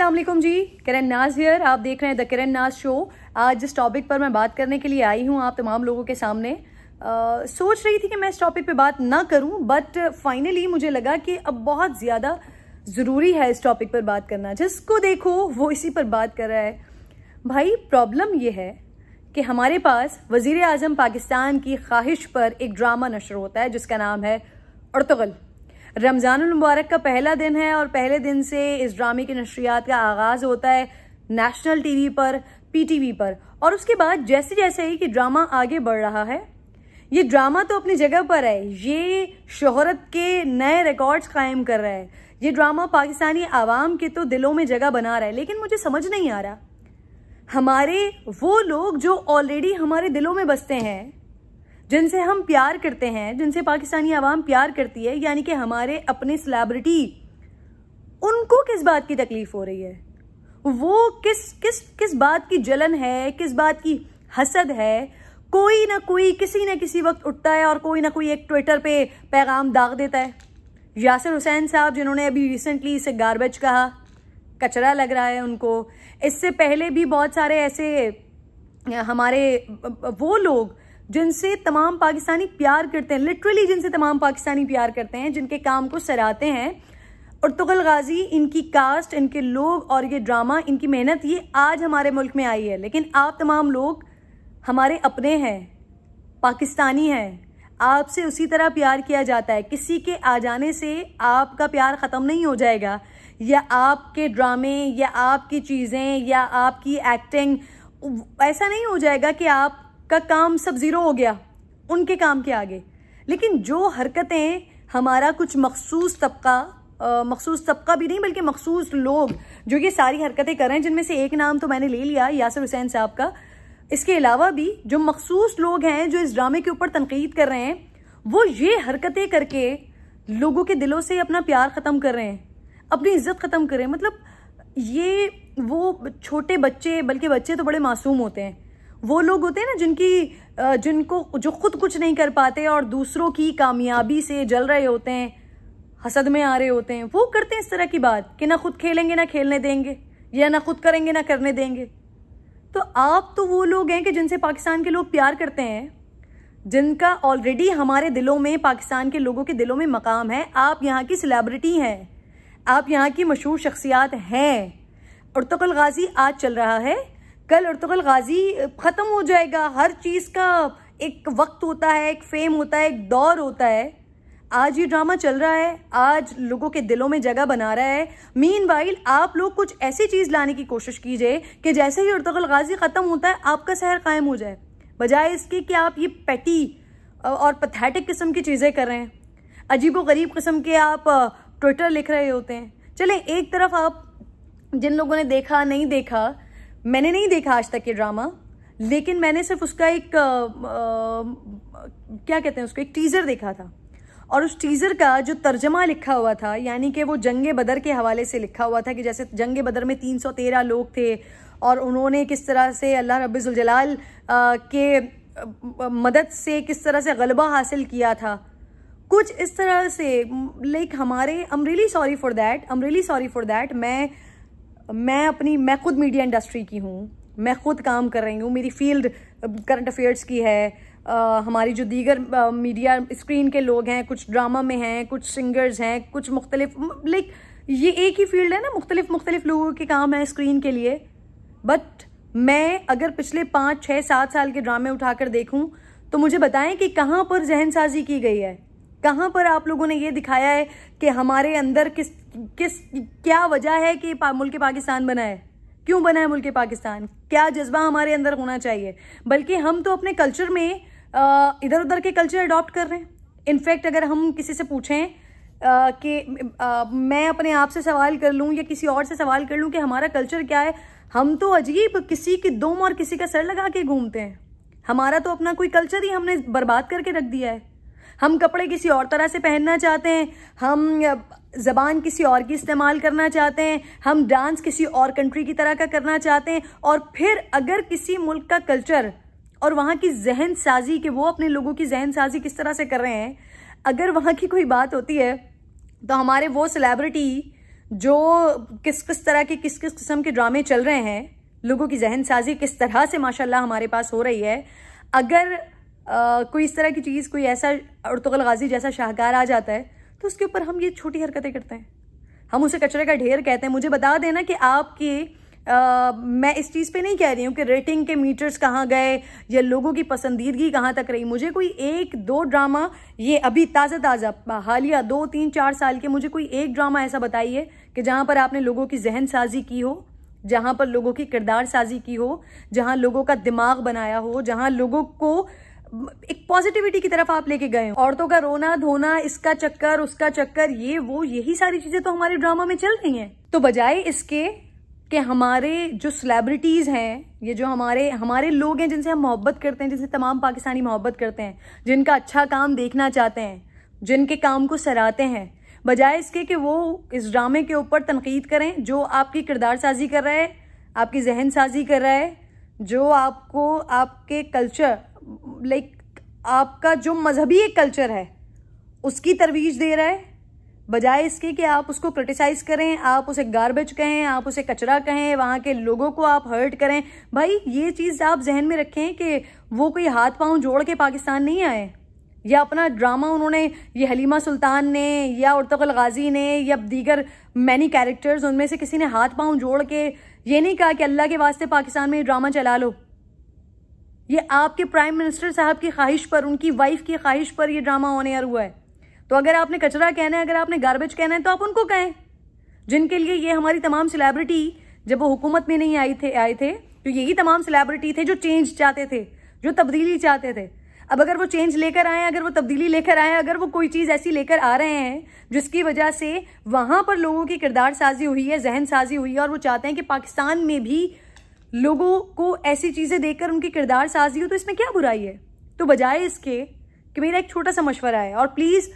असलम जी किरण नाज हियर आप देख रहे हैं द करण नाज शो आज जिस टॉपिक पर मैं बात करने के लिए आई हूँ आप तमाम लोगों के सामने आ, सोच रही थी कि मैं इस टॉपिक पे बात ना करूँ बट फाइनली मुझे लगा कि अब बहुत ज़्यादा ज़रूरी है इस टॉपिक पर बात करना जिसको देखो वो इसी पर बात कर रहा है भाई प्रॉब्लम ये है कि हमारे पास वज़ी अजम पाकिस्तान की ख्वाहिश पर एक ड्रामा नशर होता है जिसका नाम है अड़तगल मुबारक का पहला दिन है और पहले दिन से इस ड्रामे की नशरियात का आगाज़ होता है नेशनल टीवी पर पीटीवी पर और उसके बाद जैसे जैसे ही कि ड्रामा आगे बढ़ रहा है ये ड्रामा तो अपनी जगह पर है ये शोहरत के नए रिकॉर्ड्स कायम कर रहा है ये ड्रामा पाकिस्तानी आवाम के तो दिलों में जगह बना रहा है लेकिन मुझे समझ नहीं आ रहा हमारे वो लोग जो ऑलरेडी हमारे दिलों में बसते हैं जिनसे हम प्यार करते हैं जिनसे पाकिस्तानी आवाम प्यार करती है यानी कि हमारे अपने सेलेब्रिटी उनको किस बात की तकलीफ हो रही है वो किस किस किस बात की जलन है किस बात की हसद है कोई ना कोई किसी ना किसी वक्त उठता है और कोई ना कोई एक ट्विटर पे पैगाम दाग देता है यासिर हुसैन साहब जिन्होंने अभी रिसेंटली इसे गार्बेज कहा कचरा लग रहा है उनको इससे पहले भी बहुत सारे ऐसे हमारे वो लोग जिनसे तमाम पाकिस्तानी प्यार करते हैं लिटरली जिनसे तमाम पाकिस्तानी प्यार करते हैं जिनके काम को सराहते हैं और तुगल गाजी इनकी कास्ट इनके लोग और ये ड्रामा इनकी मेहनत ये आज हमारे मुल्क में आई है लेकिन आप तमाम लोग हमारे अपने हैं पाकिस्तानी हैं आपसे उसी तरह प्यार किया जाता है किसी के आ जाने से आपका प्यार ख़त्म नहीं हो जाएगा या आपके ड्रामे या आपकी चीज़ें या आपकी एक्टिंग ऐसा नहीं हो जाएगा कि आप का काम सब ज़ीरो हो गया उनके काम के आगे लेकिन जो हरकतें हमारा कुछ मखसूस तबका मखसूस तबका भी नहीं बल्कि मखसूस लोग जो ये सारी हरकतें कर रहे हैं जिनमें से एक नाम तो मैंने ले लिया यासर हुसैन साहब का इसके अलावा भी जो मखसूस लोग हैं जो इस ड्रामे के ऊपर तनकीद कर रहे हैं वो ये हरकतें करके लोगों के दिलों से अपना प्यार ख़त्म कर रहे हैं अपनी इज्जत ख़त्म कर रहे हैं मतलब ये वो छोटे बच्चे बल्कि बच्चे तो बड़े मासूम होते हैं वो लोग होते हैं ना जिनकी जिनको जो खुद कुछ नहीं कर पाते और दूसरों की कामयाबी से जल रहे होते हैं हसद में आ रहे होते हैं वो करते हैं इस तरह की बात कि ना खुद खेलेंगे ना खेलने देंगे या ना खुद करेंगे ना करने देंगे तो आप तो वो लोग हैं कि जिनसे पाकिस्तान के लोग प्यार करते हैं जिनका ऑलरेडी हमारे दिलों में पाकिस्तान के लोगों के दिलों में मकाम है आप यहाँ की सेलेब्रिटी हैं आप यहाँ की मशहूर शख्सियात हैं और तकल तो गाजी आज चल रहा है कल अर्तगल तो गाजी ख़त्म हो जाएगा हर चीज़ का एक वक्त होता है एक फेम होता है एक दौर होता है आज ये ड्रामा चल रहा है आज लोगों के दिलों में जगह बना रहा है मीन वाइल आप लोग कुछ ऐसी चीज़ लाने की कोशिश कीजिए कि जैसे ही अर्तगल तो गाजी ख़त्म होता है आपका शहर कायम हो जाए बजाय इसके कि आप ये पैटी और पथेटिक किस्म की चीज़ें कर रहे हैं अजीब व गरीब किस्म के आप ट्विटर लिख रहे होते हैं चले एक तरफ आप जिन लोगों ने देखा नहीं देखा मैंने नहीं देखा आज तक ये ड्रामा लेकिन मैंने सिर्फ उसका एक आ, आ, क्या कहते हैं उसको एक टीज़र देखा था और उस टीज़र का जो तर्जमा लिखा हुआ था यानी कि वो जंग बदर के हवाले से लिखा हुआ था कि जैसे जंग बदर में 313 लोग थे और उन्होंने किस तरह से अल्लाह रबीजुलजलाल के मदद से किस तरह से गलबा हासिल किया था कुछ इस तरह से लाइक हमारे अमरीली सॉरी फॉर दैट अमरीली सॉरी फॉर दैट मैं मैं अपनी मैं खुद मीडिया इंडस्ट्री की हूँ मैं खुद काम कर रही हूँ मेरी फील्ड करंट अफेयर्स की है आ, uh, हमारी जो दीगर आ, मीडिया स्क्रीन के लोग हैं कुछ ड्रामा में हैं कुछ सिंगर्स हैं कुछ मुख्तलिफ लाइक ये एक ही फील्ड है ना मुख्तलिफ मुख्तलिफ लोगों के काम है स्क्रीन के लिए बट मैं अगर पिछले पाँच छः सात साल के ड्रामे उठाकर देखूं तो मुझे बताएं कि कहाँ पर जहन साजी की गई है कहाँ पर आप लोगों ने ये दिखाया है कि हमारे अंदर किस किस क्या वजह है कि मुल्क पाकिस्तान बना है क्यों बना है मुल्क पाकिस्तान क्या जज्बा हमारे अंदर होना चाहिए बल्कि हम तो अपने कल्चर में इधर उधर के कल्चर अडॉप्ट कर रहे हैं इनफैक्ट अगर हम किसी से पूछें कि मैं अपने आप से सवाल कर लूँ या किसी और से सवाल कर लूँ कि हमारा कल्चर क्या है हम तो अजीब किसी की दोम और किसी का सर लगा के घूमते हैं हमारा तो अपना कोई कल्चर ही हमने बर्बाद करके रख दिया है हम कपड़े किसी और तरह से पहनना चाहते हैं हम ज़बान किसी और की इस्तेमाल करना चाहते हैं हम डांस किसी और कंट्री की तरह का करना चाहते हैं और फिर अगर किसी मुल्क का कल्चर और वहाँ की जहन साजी के वो अपने लोगों की जहन साजी किस तरह से कर रहे हैं अगर वहाँ की कोई बात होती है तो हमारे वो सेलेब्रिटी जो किस किस तरह के किस किस किस्म के ड्रामे चल रहे हैं लोगों की जहन साजी किस तरह से माशाल्लाह हमारे पास हो रही है अगर आ, कोई इस तरह की चीज़ कोई ऐसा अर्तगल गाजी जैसा शाहकार आ जाता है तो उसके ऊपर हम ये छोटी हरकतें करते हैं हम उसे कचरे का ढेर कहते हैं मुझे बता देना कि आपकी आ, मैं इस चीज़ पे नहीं कह रही हूँ कि रेटिंग के मीटर्स कहाँ गए या लोगों की पसंदीदगी कहाँ तक रही मुझे कोई एक दो ड्रामा ये अभी ताज़ा ताज़ा हालिया दो तीन चार साल के मुझे कोई एक ड्रामा ऐसा बताइए कि जहाँ पर आपने लोगों की जहन साजी की हो जहाँ पर लोगों की किरदार साजी की हो जहाँ लोगों का दिमाग बनाया हो जहाँ लोगों को एक पॉजिटिविटी की तरफ आप लेके गए औरतों का रोना धोना इसका चक्कर उसका चक्कर ये वो यही सारी चीजें तो हमारे ड्रामा में चल रही हैं तो बजाय इसके कि हमारे जो सेलेब्रिटीज़ हैं ये जो हमारे हमारे लोग हैं जिनसे हम मोहब्बत करते हैं जिनसे तमाम पाकिस्तानी मोहब्बत करते हैं जिनका अच्छा काम देखना चाहते हैं जिनके काम को सराहते हैं बजाय इसके कि वो इस ड्रामे के ऊपर तनकीद करें जो आपकी किरदार साजी कर रहा है आपकी जहन साजी कर रहा है जो आपको आपके कल्चर लाइक आपका जो मजहबी एक कल्चर है उसकी तरवीज दे रहा है बजाय इसके कि आप उसको क्रिटिसाइज करें आप उसे गार्बेज कहें आप उसे कचरा कहें वहां के लोगों को आप हर्ट करें भाई ये चीज़ आप जहन में रखें कि वो कोई हाथ पांव जोड़ के पाकिस्तान नहीं आए या अपना ड्रामा उन्होंने ये हलीमा सुल्तान ने या उर्तगल गाजी ने या दीगर मैनी कैरेक्टर्स उनमें से किसी ने हाथ पांव जोड़ के ये नहीं कहा कि अल्लाह के वास्ते पाकिस्तान में ये ड्रामा चला लो ये आपके प्राइम मिनिस्टर साहब की ख्वाहिश पर उनकी वाइफ की ख्वाहिश पर यह ड्रामा होने एयर हुआ है तो अगर आपने कचरा कहना है अगर आपने गार्बेज कहना है तो आप उनको कहें जिनके लिए ये हमारी तमाम सेलिब्रिटी जब वो हुकूमत में नहीं आई थे आए थे तो यही तमाम सेलिब्रिटी थे जो चेंज चाहते थे जो तब्दीली चाहते थे अब अगर वो चेंज लेकर आए अगर वो तब्दीली लेकर आए अगर वो कोई चीज़ ऐसी लेकर आ रहे हैं जिसकी वजह से वहाँ पर लोगों की किरदार साजी हुई है जहन साजी हुई है और वो चाहते हैं कि पाकिस्तान में भी लोगों को ऐसी चीज़ें देखकर उनकी किरदार साजी हो तो इसमें क्या बुराई है तो बजाय इसके कि मेरा एक छोटा सा मशवरा है और प्लीज़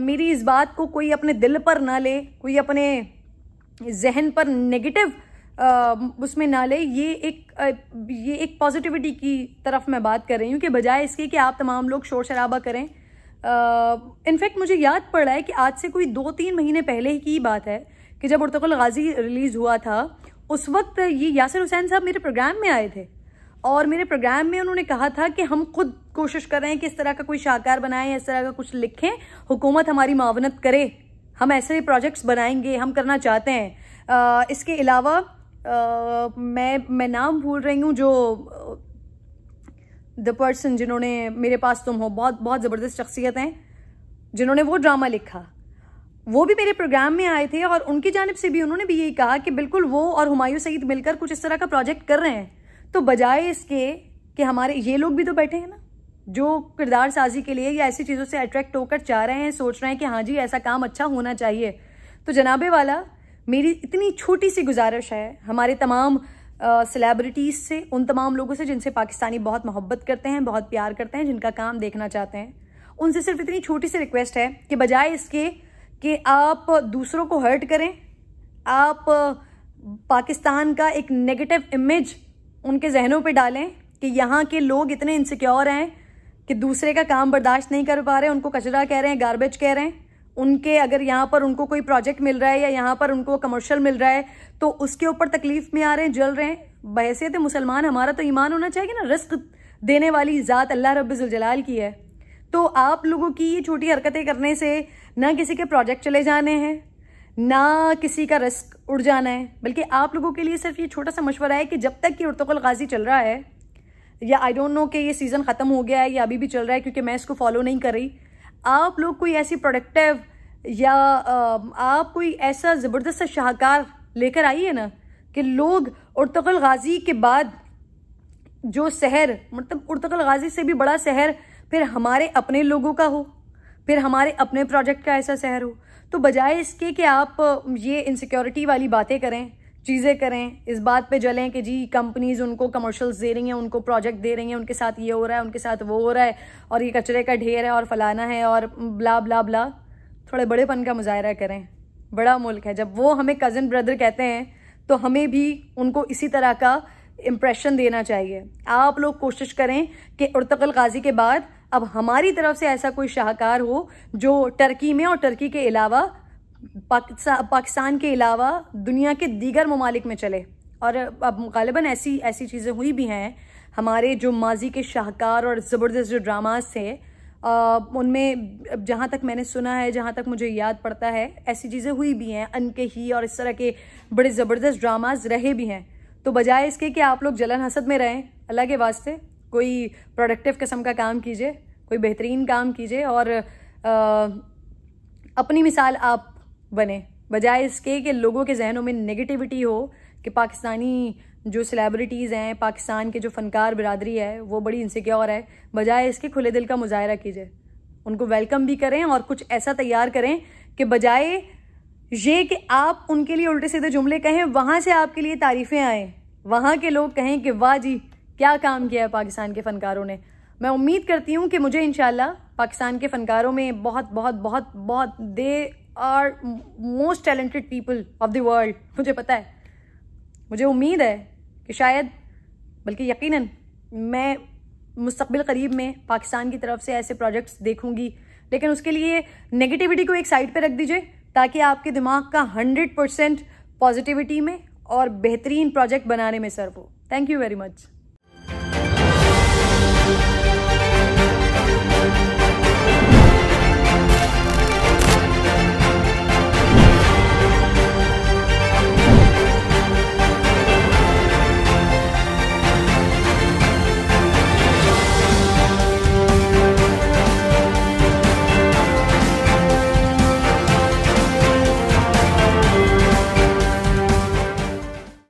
मेरी इस बात को कोई अपने दिल पर ना ले कोई अपने जहन पर नेगेटिव उसमें ना ले ये एक ये एक पॉजिटिविटी की तरफ मैं बात कर रही हूँ कि बजाय इसके कि आप तमाम लोग शोर शराबा करें इनफैक्ट मुझे याद पड़ रहा है कि आज से कोई दो तीन महीने पहले ही की बात है कि जब उर्तकुल गाजी रिलीज़ हुआ था उस वक्त ये यासिर हुसैन साहब मेरे प्रोग्राम में आए थे और मेरे प्रोग्राम में उन्होंने कहा था कि हम खुद कोशिश कर रहे हैं कि इस तरह का कोई शाहकार बनाएं इस तरह का कुछ लिखें हुकूमत हमारी मावनत करे हम ऐसे प्रोजेक्ट्स बनाएंगे हम करना चाहते हैं आ, इसके अलावा मैं मैं नाम भूल रही हूँ जो द पर्सन जिन्होंने मेरे पास तुम हो बहुत बहुत ज़बरदस्त शख्सियत हैं जिन्होंने वो ड्रामा लिखा वो भी मेरे प्रोग्राम में आए थे और उनकी जानब से भी उन्होंने भी यही कहा कि बिल्कुल वो और हुमायूं सईद मिलकर कुछ इस तरह का प्रोजेक्ट कर रहे हैं तो बजाय इसके कि हमारे ये लोग भी तो बैठे हैं ना जो किरदार साजी के लिए या ऐसी चीज़ों से अट्रैक्ट होकर चाह रहे हैं सोच रहे हैं कि हाँ जी ऐसा काम अच्छा होना चाहिए तो जनाबे वाला मेरी इतनी छोटी सी गुजारिश है हमारे तमाम सेलेब्रिटीज़ से उन तमाम लोगों से जिनसे पाकिस्तानी बहुत मोहब्बत करते हैं बहुत प्यार करते हैं जिनका काम देखना चाहते हैं उनसे सिर्फ इतनी छोटी सी रिक्वेस्ट है कि बजाय इसके कि आप दूसरों को हर्ट करें आप पाकिस्तान का एक नेगेटिव इमेज उनके जहनों पे डालें कि यहाँ के लोग इतने इनसिक्योर हैं कि दूसरे का काम बर्दाश्त नहीं कर पा रहे उनको कचरा कह रहे हैं गार्बेज कह रहे हैं उनके अगर यहाँ पर उनको कोई प्रोजेक्ट मिल रहा है या यहाँ पर उनको कमर्शियल मिल रहा है तो उसके ऊपर तकलीफ में आ रहे हैं जल रहे हैं बहसीत मुसलमान हमारा तो ईमान होना चाहिए ना रिस्क देने वाली ज़ात अल्लाह रब्ज़ुलजलाल की है तो आप लोगों की ये छोटी हरकतें करने से ना किसी के प्रोजेक्ट चले जाने हैं ना किसी का रिस्क उड़ जाना है बल्कि आप लोगों के लिए सिर्फ ये छोटा सा मशवरा है कि जब तक कि उर्तकल गाजी चल रहा है या आई डोंट नो कि ये सीज़न ख़त्म हो गया है या अभी भी चल रहा है क्योंकि मैं इसको फॉलो नहीं कर रही आप लोग कोई ऐसी प्रोडक्टिव या आप कोई ऐसा ज़बरदस्त शाहकार लेकर आइए ना कि लोग उर्तकल गाजी के बाद जो शहर मतलब उर्तकल गाजी से भी बड़ा शहर फिर हमारे अपने लोगों का हो फिर हमारे अपने प्रोजेक्ट का ऐसा शहर हो तो बजाय इसके कि आप ये इनसिक्योरिटी वाली बातें करें चीज़ें करें इस बात पे जलें कि जी कंपनीज उनको कमर्शल्स दे रही हैं उनको प्रोजेक्ट दे रही हैं उनके साथ ये हो रहा है उनके साथ वो हो रहा है और ये कचरे का ढेर है और फलाना है और ब्ला ब्ला ब्ला थोड़े बड़ेपन का मुजाहरा करें बड़ा मुल्क है जब वो हमें कज़न ब्रदर कहते हैं तो हमें भी उनको इसी तरह का इम्प्रेशन देना चाहिए आप लोग कोशिश करें कि उर्तकल गाजी के बाद अब हमारी तरफ से ऐसा कोई शाहकार हो जो टर्की में और टर्की के अलावा पाकिस्तान के अलावा दुनिया के दीगर ममालिक में चले और अब गालिबा ऐसी ऐसी चीज़ें हुई भी हैं हमारे जो माजी के शाहकार और ज़बरदस्त जो ड्रामास थे उनमें जहाँ तक मैंने सुना है जहाँ तक मुझे याद पड़ता है ऐसी चीज़ें हुई भी हैं अन के ही और इस तरह के बड़े ज़बरदस्त ड्रामाज रहे भी हैं तो बजाय इसके कि आप लोग जलन हसद में रहें अल्लाह के वास्ते कोई प्रोडक्टिव किस्म का काम कीजिए कोई बेहतरीन काम कीजिए और आ, अपनी मिसाल आप बने बजाय इसके कि लोगों के जहनों में नेगेटिविटी हो कि पाकिस्तानी जो सेलेब्रिटीज़ हैं पाकिस्तान के जो फनकार बिरादरी है वो बड़ी इनसिक्योर है बजाय इसके खुले दिल का मुजाहरा कीजिए उनको वेलकम भी करें और कुछ ऐसा तैयार करें कि बजाय ये कि आप उनके लिए उल्टे सीधे जुमले कहें वहाँ से आपके लिए तारीफ़ें आएँ वहाँ के लोग कहें कि वाह जी क्या काम किया है पाकिस्तान के फनकारों ने मैं उम्मीद करती हूँ कि मुझे इन पाकिस्तान के फ़नकारों में बहुत बहुत बहुत बहुत they are most talented people of the world मुझे पता है मुझे उम्मीद है कि शायद बल्कि यकीनन मैं मुस्तबिल करीब में पाकिस्तान की तरफ से ऐसे प्रोजेक्ट्स देखूंगी लेकिन उसके लिए नेगेटिविटी को एक साइड पे रख दीजिए ताकि आपके दिमाग का हंड्रेड परसेंट पॉजिटिविटी में और बेहतरीन प्रोजेक्ट बनाने में सर्व हो थैंक यू वेरी मच